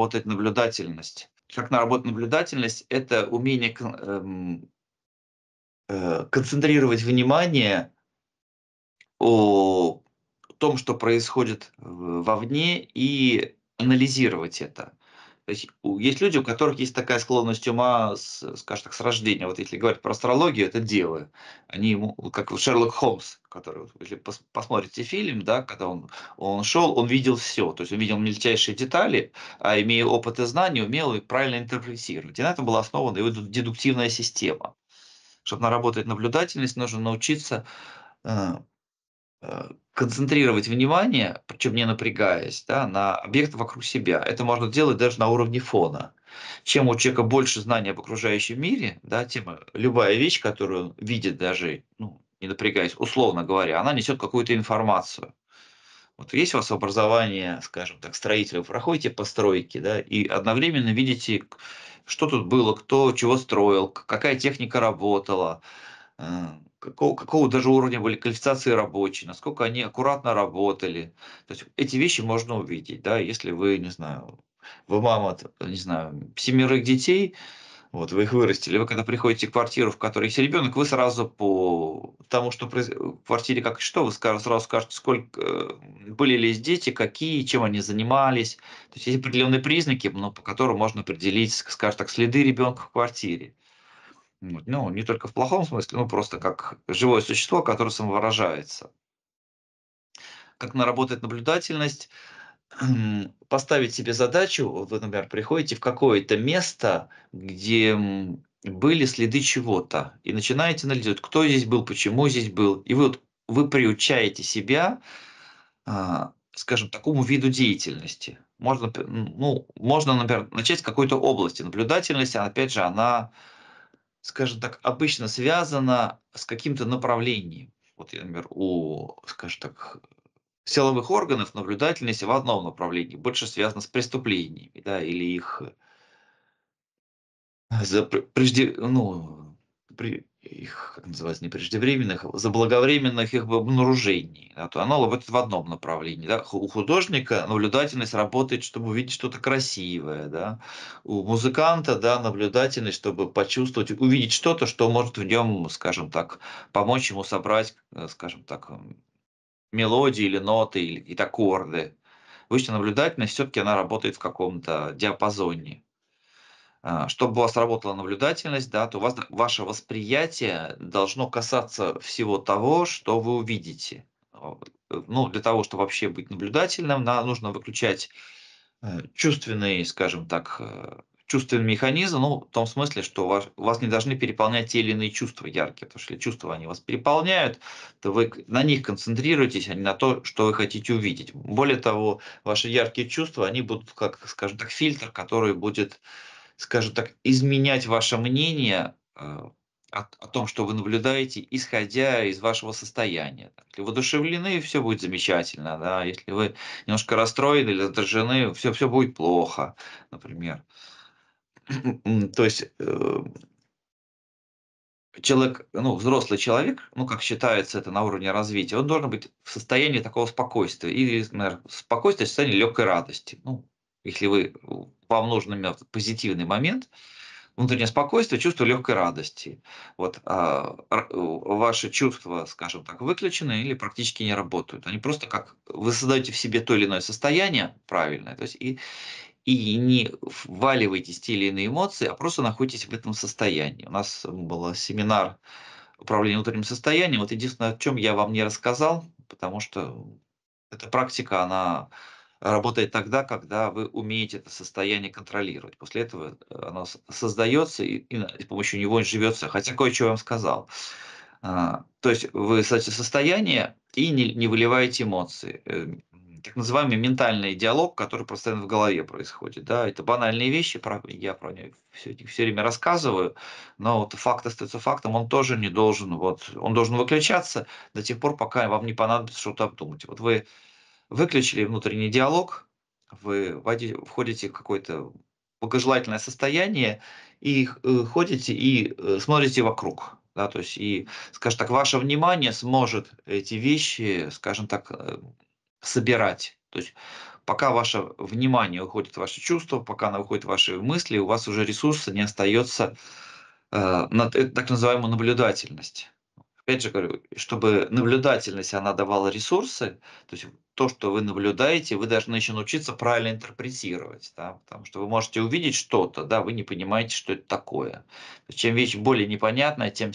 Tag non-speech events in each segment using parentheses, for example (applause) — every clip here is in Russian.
работает наблюдательность. Как наработать наблюдательность? Это умение эм, э, концентрировать внимание о том, что происходит э, вовне, и анализировать это. То есть есть люди, у которых есть такая склонность ума, с, скажем так, с рождения. Вот если говорить про астрологию, это девы. Они ему, как Шерлок Холмс, который, если посмотрите фильм, да, когда он, он шел, он видел все. То есть он видел мельчайшие детали, а имея опыт и знания, умел их правильно интерпретировать. И на этом была основана его дедуктивная система. Чтобы наработать наблюдательность, нужно научиться э, Э, концентрировать внимание, причем не напрягаясь, да, на объект вокруг себя. Это можно делать даже на уровне фона. Чем у человека больше знаний об окружающем мире, да, тем э, любая вещь, которую он видит даже, ну, не напрягаясь, условно говоря, она несет какую-то информацию. Вот есть у вас образование, скажем так, строителя, проходите по стройке, да, и одновременно видите, что тут было, кто чего строил, какая техника работала, э, какого, какого даже уровня были квалификации рабочие, насколько они аккуратно работали. То есть эти вещи можно увидеть, да, если вы, не знаю, вы мама, не знаю, семерых детей, вот, вы их вырастили. Вы когда приходите в квартиру, в которой есть ребенок, вы сразу по тому, что в квартире как и что, вы сразу скажете, сколько э, были ли здесь дети, какие, чем они занимались. То есть есть определенные признаки, ну, по которым можно определить, скажем так, следы ребенка в квартире ну, не только в плохом смысле, ну, просто как живое существо, которое самовыражается. Как наработать наблюдательность, поставить себе задачу, вот вы, например, приходите в какое-то место, где были следы чего-то, и начинаете анализировать, кто здесь был, почему здесь был, и вот, вы приучаете себя, а, скажем, такому виду деятельности. Можно, ну, можно, например, начать с какой-то области. Наблюдательность, а опять же, она скажем так, обычно связано с каким-то направлением. Вот, я, например, у, скажем так, силовых органов наблюдательность в одном направлении больше связана с преступлениями, да, или их э, за прежде, ну, при, их, как называется, не преждевременных, а заблаговременных их обнаружений. Да, то оно работает в одном направлении. Да. У художника наблюдательность работает, чтобы увидеть что-то красивое. Да. У музыканта да, наблюдательность, чтобы почувствовать, увидеть что-то, что может в нем, скажем так, помочь ему собрать, э, скажем так, мелодии или ноты или, и аккорды. Обычно наблюдательность все-таки она работает в каком-то диапазоне. А, чтобы у вас работала наблюдательность, да, то у вас, ваше восприятие должно касаться всего того, что вы увидите. А, э, ну, для того, чтобы вообще быть наблюдательным, нам нужно выключать э, чувственный, скажем так, э, чувственный механизм, ну, в том смысле, что вас, вас не должны переполнять те или иные чувства яркие, потому что если чувства они вас переполняют, то вы на них концентрируетесь, а не на то, что вы хотите увидеть. Более того, ваши яркие чувства, они будут, как, скажем так, фильтр, который будет скажем так, изменять ваше мнение э, о, о том, что вы наблюдаете, исходя из вашего состояния. Если вы душевлены, все будет замечательно. Да? Если вы немножко расстроены или раздражены, все, все будет плохо, например. (clears throat) То есть э, человек, ну, взрослый человек, ну, как считается это на уровне развития, он должен быть в состоянии такого спокойствия, или, наверное, спокойствия, состоянии легкой радости. Ну, если вы, вам нужен позитивный момент, внутреннее спокойствие, чувство легкой радости. Вот, а, ваши чувства, скажем так, выключены или практически не работают. Они просто как вы создаете в себе то или иное состояние правильное, то есть и, и не вваливаетесь те или иные эмоции, а просто находитесь в этом состоянии. У нас был семинар управления внутренним состоянием. Вот единственное, о чем я вам не рассказал, потому что эта практика, она работает тогда, когда вы умеете это состояние контролировать. После этого э, оно создается, и, и с помощью него живется. Хотя кое-что вам сказал. А, то есть вы создаете состояние и не, не выливаете эмоции. Э, так называемый ментальный диалог, который постоянно в голове происходит. Да? Это банальные вещи, я про них все, все время рассказываю, но вот факт остается фактом, он тоже не должен, вот, он должен выключаться до тех пор, пока вам не понадобится что-то обдумать. Вот вы выключили внутренний диалог, вы входите в какое-то благожелательное состояние и э, ходите и э, смотрите вокруг. Да, то есть, и, скажем так, ваше внимание сможет эти вещи, скажем так, э, собирать. То есть, пока ваше внимание уходит в ваши чувства, пока оно уходит в ваши мысли, у вас уже ресурса не остается э, на так называемую наблюдательность опять же говорю, чтобы наблюдательность она давала ресурсы, то есть то, что вы наблюдаете, вы должны еще научиться правильно интерпретировать, да, потому что вы можете увидеть что-то, да, вы не понимаете, что это такое. Чем вещь более непонятная, тем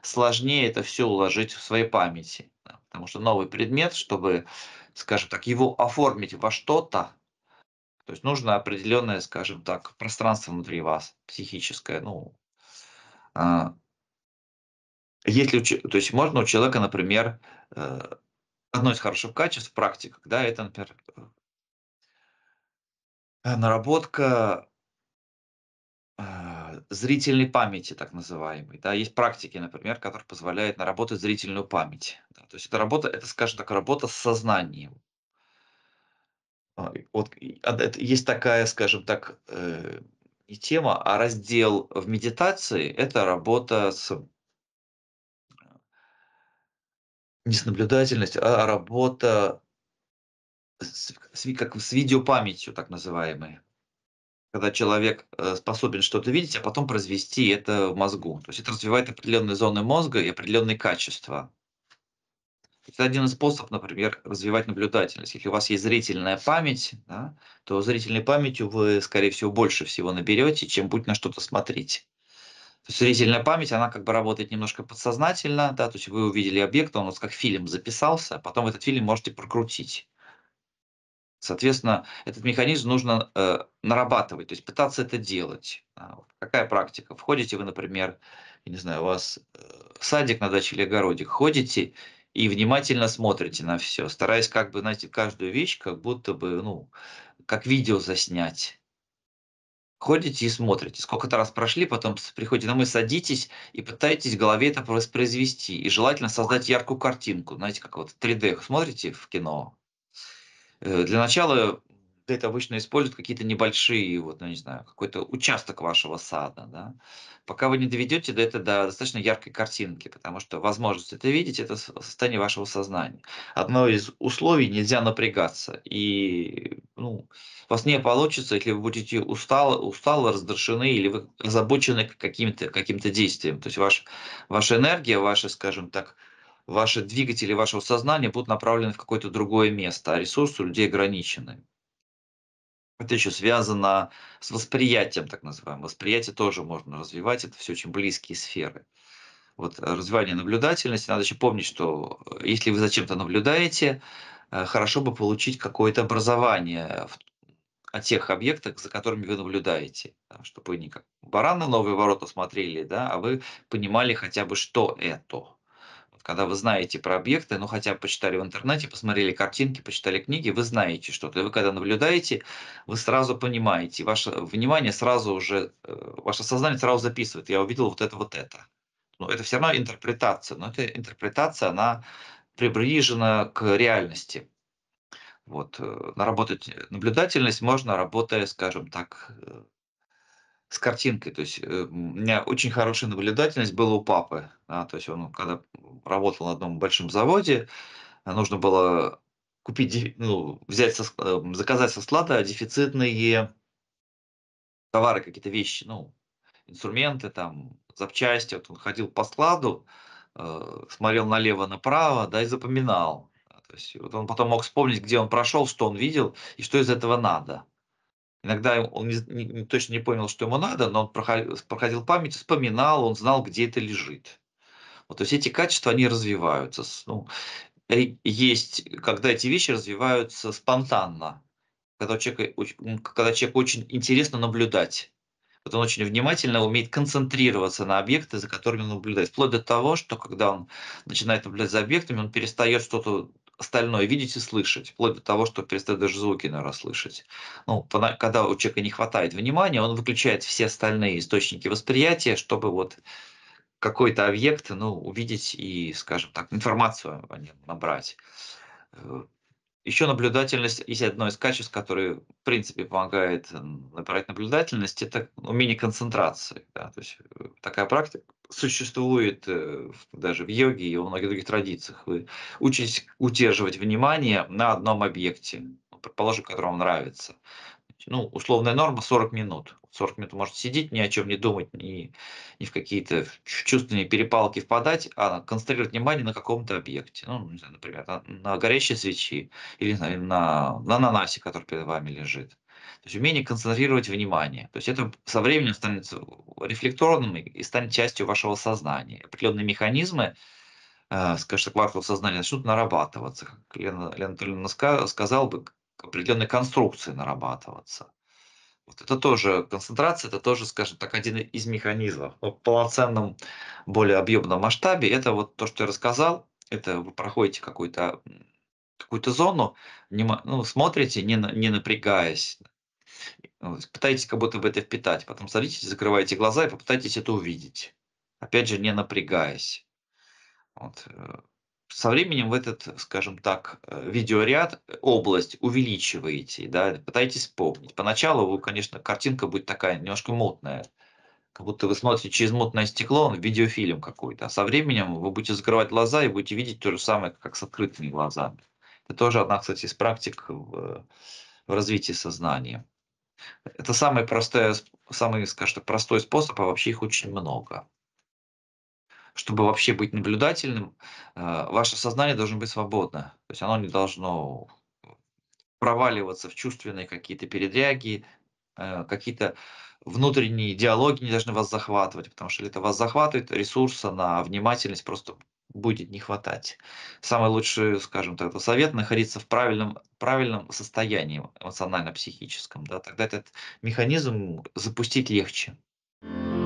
сложнее это все уложить в своей памяти, да, потому что новый предмет, чтобы, скажем так, его оформить во что-то, то есть нужно определенное, скажем так, пространство внутри вас, психическое, ну, а, если, то есть можно у человека, например, э, одно из хороших качеств практик, да, это, например, э, наработка э, зрительной памяти, так называемой. Да, есть практики, например, которые позволяют наработать зрительную память. Да, то есть это работа, это, скажем так, работа с сознанием. А, вот, а, есть такая, скажем так, не тема, а раздел в медитации – это работа с не с наблюдательностью, а, а работа с, с, как с видеопамятью, так называемой. Когда человек э, способен что-то видеть, а потом произвести это в мозгу. То есть это развивает определенные зоны мозга и определенные качества. Это один из способов, например, развивать наблюдательность. Если у вас есть зрительная память, да, то зрительной памятью вы, скорее всего, больше всего наберете, чем будь на что-то смотреть есть зрительная память, она как бы работает немножко подсознательно, да, то есть вы увидели объект, он у вас как фильм записался, а потом этот фильм можете прокрутить. Соответственно, этот механизм нужно э, нарабатывать, то есть пытаться это делать. А какая практика? Входите вы, например, я не знаю, у вас э, садик на даче или огородик, ходите и внимательно смотрите на все, стараясь как бы, знаете, каждую вещь как будто бы, ну, как видео заснять ходите и смотрите. Сколько-то раз прошли, потом приходите домой, садитесь и пытаетесь в голове это воспроизвести. И желательно создать яркую картинку. Знаете, как вот 3D смотрите в кино. Э, для начала это обычно используют какие-то небольшие, вот, ну, не знаю, какой-то участок вашего сада, да, пока вы не доведете до этого до достаточно яркой картинки, потому что возможность это видеть – это состояние вашего сознания. Одно из условий – нельзя напрягаться, и ну, у вас не получится, если вы будете устало, устало раздражены или вы озабочены каким-то каким -то действием, то есть ваш, ваша энергия, ваша, скажем так, ваши двигатели вашего сознания будут направлены в какое-то другое место, а ресурсы у людей ограничены. Это еще связано с восприятием, так называемым. Восприятие тоже можно развивать, это все очень близкие сферы. Вот э, развивание наблюдательности, надо еще помнить, что э, если вы зачем то наблюдаете, э, хорошо бы получить какое-то образование в о тех объектах, за которыми вы наблюдаете, чтобы вы не как бараны новые ворота смотрели, да, а вы понимали хотя бы, что это. Когда вы знаете про объекты, ну хотя бы почитали в интернете, посмотрели картинки, почитали книги, вы знаете что-то. И вы когда наблюдаете, вы сразу понимаете, ваше внимание сразу уже, э, ваше сознание сразу записывает, я увидел вот это, вот это. Но ну, это все равно интерпретация, но эта интерпретация, она приближена к реальности. Вот. Э, Наработать э, наблюдательность можно, работая, скажем так, с картинкой. То есть э, у меня очень хорошая наблюдательность была у папы. Да, то есть он, когда работал на одном большом заводе, а, нужно было купить, ну, взять со, э, заказать со склада дефицитные товары, какие-то вещи, ну, инструменты, там, запчасти. Вот он ходил по складу, э, смотрел налево-направо, да, и запоминал. То есть вот он потом мог вспомнить, где он прошел, что он видел и что из этого надо. Иногда он не, не, точно не понял, что ему надо, но он проходил, проходил память, вспоминал, он знал, где это лежит. Вот, то есть эти качества, они развиваются. Ну, э, есть, когда эти вещи развиваются спонтанно, когда человек, когда человек очень интересно наблюдать. Вот он очень внимательно умеет концентрироваться на объекты, за которыми он наблюдает. Вплоть до того, что когда он начинает наблюдать за объектами, он перестает что-то остальное видеть и слышать, вплоть до того, что перестает даже звуки наверное, слышать. Ну, когда у человека не хватает внимания, он выключает все остальные источники восприятия, чтобы вот какой-то объект ну, увидеть и, скажем так, информацию о нем набрать. Э, Еще наблюдательность есть одно из качеств, которое, в принципе, помогает набирать наблюдательность, это умение концентрации. Да? То есть э, такая практика, существует э, даже в йоге и во многих других традициях. Вы учитесь удерживать внимание на одном объекте, ну, предположим, который вам нравится. Ну, условная норма 40 минут. 40 минут может сидеть, ни о чем не думать, ни, ни в какие-то чувственные перепалки впадать, а концентрировать внимание на каком-то объекте. Ну, например, на, на горящей свечи или на, на, на ананасе, который перед вами лежит. То есть умение концентрировать внимание. То есть это со временем станет рефлекторным и станет частью вашего сознания. Определенные механизмы, э, скажем так, вашего сознания начнут нарабатываться. Как Лена, Лена Анатольевна сказал бы, определенной конструкции нарабатываться. Вот это тоже концентрация, это тоже, скажем так, один из механизмов. Но в полноценном, более объемном масштабе это вот то, что я рассказал, это вы проходите какую-то какую-то зону, не, ну, смотрите, не, не напрягаясь, Пытайтесь как будто бы это впитать. Потом садитесь, закрываете глаза и попытайтесь это увидеть. Опять же, не напрягаясь. Вот. Э, со временем в этот, скажем так, э, видеоряд, э, область увеличиваете, да, пытаетесь вспомнить. Поначалу, вы, конечно, картинка будет такая немножко мутная, как будто вы смотрите через мутное стекло, он видеофильм какой-то. А со временем вы будете закрывать глаза и будете видеть то же самое, как с открытыми глазами. Это тоже одна, кстати, из практик в, в развитии сознания. Это самый простой, самый, скажем так, простой способ, а вообще их очень много. Чтобы вообще быть наблюдательным, э, ваше сознание должно быть свободно. То есть оно не должно проваливаться в чувственные какие-то передряги, э, какие-то внутренние диалоги не должны вас захватывать, потому что если это вас захватывает, ресурса на внимательность просто будет не хватать. Самый лучший, скажем так, совет находиться в правильном, правильном состоянии эмоционально-психическом. Да? Тогда этот механизм запустить легче. Thank you